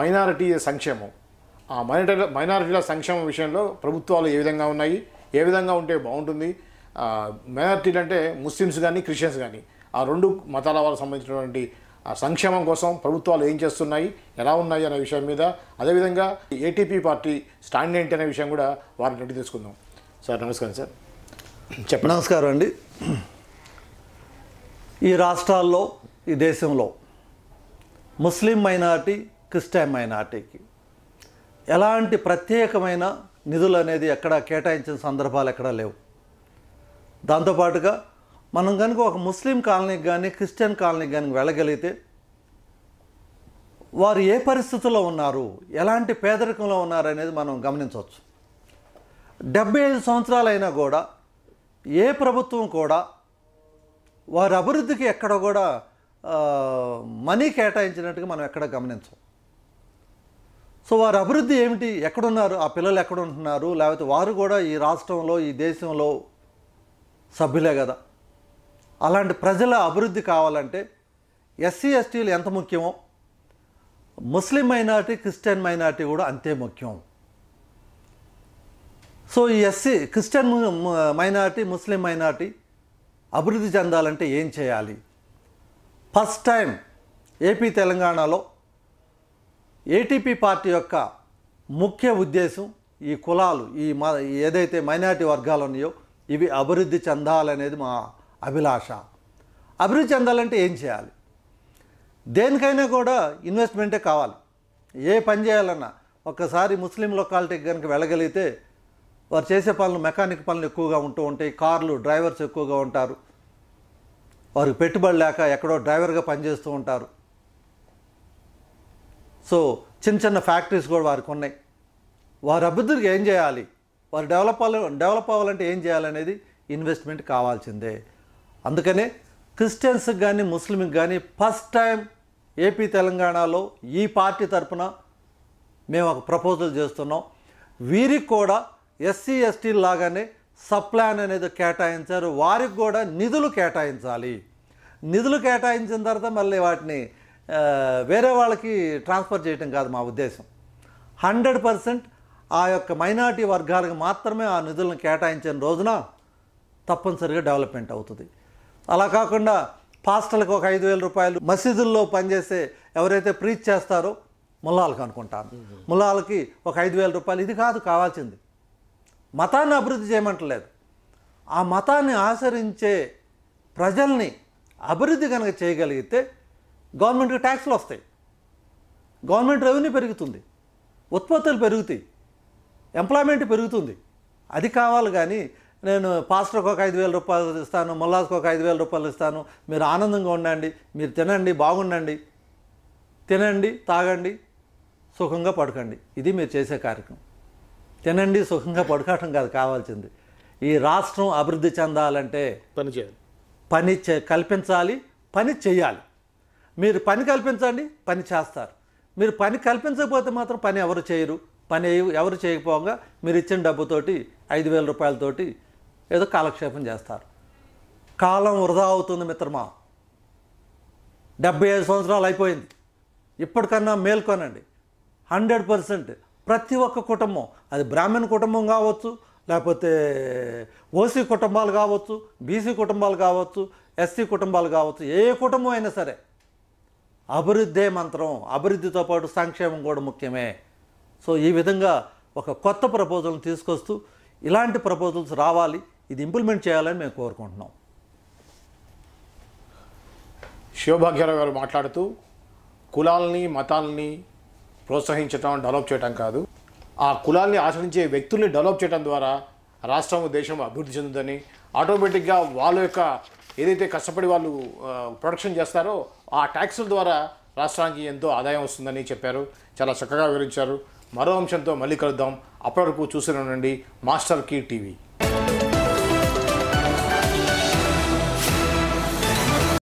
minority సంక్షేమం ఆ minority మైనారిటీల సంక్షేమం విషయంలో ప్రభుత్వాలు ఏ విధంగా ఉన్నాయి ఏ విధంగా ఉంటే బాగుంటుంది మైనారిటీలు అంటే ముస్లిమ్స్ కానీ క్రిస్టియన్స్ కానీ ఆ రెండు మతాల వాళ్ళకి సంబంధించినటువంటి ఆ సంక్షేమం కోసం ప్రభుత్వాలు ఏం చేస్తున్నాయి ఎలా ఉన్నాయి అనే విషయం మీద అదేవిధంగా ఏటీపీ పార్టీ స్టాండ్ ఏంటి అనే విషయం కూడా వారిని అడిగి తీసుకుందాం సార్ నమస్కారం సార్ చెప్ప నమస్కారం అండి ఈ రాష్ట్రాల్లో ఈ దేశంలో ముస్లిం మైనార్టీ క్రిస్టైన్ మైనార్టీకి ఎలాంటి ప్రత్యేకమైన నిధులు అనేది ఎక్కడ కేటాయించిన సందర్భాలు ఎక్కడా లేవు దాంతోపాటుగా మనం కనుక ఒక ముస్లిం కాలనీకి కానీ క్రిస్టియన్ కాలనీకి కానీ వెళ్ళగలిగితే వారు ఏ పరిస్థితుల్లో ఉన్నారు ఎలాంటి పేదరికంలో ఉన్నారు అనేది మనం గమనించవచ్చు డెబ్బై ఐదు సంవత్సరాలైనా కూడా ఏ ప్రభుత్వం కూడా వారి అభివృద్ధికి ఎక్కడ కూడా మనీ కేటాయించినట్టుగా మనం ఎక్కడ గమనించం సో వారి అభివృద్ధి ఏమిటి ఎక్కడున్నారు ఆ పిల్లలు ఎక్కడ ఉంటున్నారు లేకపోతే వారు కూడా ఈ రాష్ట్రంలో ఈ దేశంలో సభ్యులే కదా అలాంటి ప్రజల అభివృద్ధి కావాలంటే ఎస్సీ ఎస్టీలు ఎంత ముఖ్యమో ముస్లిం మైనార్టీ క్రిస్టియన్ మైనార్టీ కూడా అంతే ముఖ్యం సో ఈ SC Christian minority Muslim minority అభివృద్ధి చెందాలంటే ఏం చేయాలి ఫస్ట్ టైం ఏపీ తెలంగాణలో ఏటీపీ పార్టీ యొక్క ముఖ్య ఉద్దేశం ఈ కులాలు ఈ మా ఏదైతే మైనారిటీ వర్గాలు ఉన్నాయో ఇవి అభివృద్ధి చెందాలనేది మా అభిలాష అభివృద్ధి చెందాలంటే ఏం చేయాలి దేనికైనా కూడా ఇన్వెస్ట్మెంటే కావాలి ఏ పని చేయాలన్నా ఒక్కసారి ముస్లిం లొకాలిటీకి కనుక వెళ్ళగలిగితే వారు చేసే పనులు మెకానిక్ పనులు ఎక్కువగా ఉంటూ ఉంటాయి కార్లు డ్రైవర్స్ ఎక్కువగా ఉంటారు వారికి పెట్టుబడి లేక ఎక్కడో డ్రైవర్గా పనిచేస్తూ ఉంటారు సో చిన్న చిన్న ఫ్యాక్టరీస్ కూడా వారికి ఉన్నాయి వారి అభివృద్ధికి ఏం చేయాలి వారు డెవలప్ డెవలప్ అవ్వాలంటే ఏం చేయాలనేది ఇన్వెస్ట్మెంట్ కావాల్సిందే అందుకనే క్రిస్టియన్స్కి కానీ ముస్లింకి కానీ ఫస్ట్ టైం ఏపీ తెలంగాణలో ఈ పార్టీ తరఫున మేము ఒక ప్రపోజల్ చేస్తున్నాం వీరికి కూడా ఎస్సీ ఎస్టీ లాగానే సప్లాన్ అనేది కేటాయించారు వారికి కూడా నిధులు కేటాయించాలి నిధులు కేటాయించిన తర్వాత మళ్ళీ వాటిని వేరే వాళ్ళకి ట్రాన్స్ఫర్ చేయటం కాదు మా ఉద్దేశం హండ్రెడ్ పర్సెంట్ ఆ యొక్క మైనార్టీ వర్గాలకు మాత్రమే ఆ నిధులను కేటాయించిన రోజున తప్పనిసరిగా డెవలప్మెంట్ అవుతుంది అలా కాకుండా పాస్టర్లకు ఒక ఐదు వేల రూపాయలు మసీదుల్లో పనిచేసే ఎవరైతే ప్రీచ్ చేస్తారో ముల్లాలకు అనుకుంటాను ముల్లాలకి ఒక ఐదు వేల రూపాయలు ఇది కాదు కావాల్సింది మతాన్ని అభివృద్ధి చేయమంటలేదు ఆ మతాన్ని ఆచరించే ప్రజల్ని అభివృద్ధి కనుక చేయగలిగితే గవర్నమెంట్కి ట్యాక్స్లు వస్తాయి గవర్నమెంట్ రెవెన్యూ పెరుగుతుంది ఉత్పత్తులు పెరుగుతాయి ఎంప్లాయ్మెంట్ పెరుగుతుంది అది కావాలి కానీ నేను పాస్టర్కి ఒక ఐదు వేల రూపాయలు ఇస్తాను మొల్లాస్కి ఒక ఐదు వేల రూపాయలు ఇస్తాను మీరు ఆనందంగా ఉండండి మీరు తినండి బాగుండండి తినండి తాగండి సుఖంగా పడకండి ఇది మీరు చేసే కార్యక్రమం తినండి సుఖంగా పడుకోవటం కాదు కావాల్సింది ఈ రాష్ట్రం అభివృద్ధి చెందాలంటే పని చేయాలి పని కల్పించాలి పని చేయాలి మీరు పని కల్పించండి పని చేస్తారు మీరు పని కల్పించకపోతే మాత్రం పని ఎవరు చేయరు పని ఎవరు చేయకపోగా మీరు ఇచ్చిన డబ్బుతోటి ఐదు వేల రూపాయలతోటి ఏదో కాలక్షేపం చేస్తారు కాలం వృధా అవుతుంది మిత్రమా డెబ్బై ఐదు సంవత్సరాలు అయిపోయింది ఇప్పటికన్నా మేల్కొనండి హండ్రెడ్ పర్సెంట్ ప్రతి ఒక్క కుటుంబం అది బ్రాహ్మణ కుటుంబం కావచ్చు లేకపోతే ఓసీ కుటుంబాలు కావచ్చు బీసీ కుటుంబాలు కావచ్చు ఎస్సీ కుటుంబాలు కావచ్చు ఏ కుటుంబం అయినా సరే అభివృద్ధే మంత్రం అభివృద్ధితో పాటు సంక్షేమం కూడా ముఖ్యమే సో ఈ విధంగా ఒక కొత్త ప్రపోజల్ని తీసుకొస్తూ ఇలాంటి ప్రపోజల్స్ రావాలి ఇది ఇంప్లిమెంట్ చేయాలని మేము కోరుకుంటున్నాం శివభాగ్యరావు గారు మాట్లాడుతూ కులాలని మతాలని ప్రోత్సహించడం డెవలప్ చేయటం కాదు ఆ కులాల్ని ఆశ్రయించే వ్యక్తుల్ని డెవలప్ చేయడం ద్వారా రాష్ట్రం దేశం అభివృద్ధి చెందుతుందని ఆటోమేటిక్గా వాళ్ళ యొక్క ఏదైతే కష్టపడి వాళ్ళు ప్రొడక్షన్ చేస్తారో ఆ ట్యాక్సుల ద్వారా రాష్ట్రానికి ఎంతో ఆదాయం వస్తుందని చెప్పారు చాలా చక్కగా వివరించారు మరో అంశంతో మళ్ళీ కలుద్దాం అప్పటి వరకు చూసిన నుండి మాస్టర్ కీ టీవీ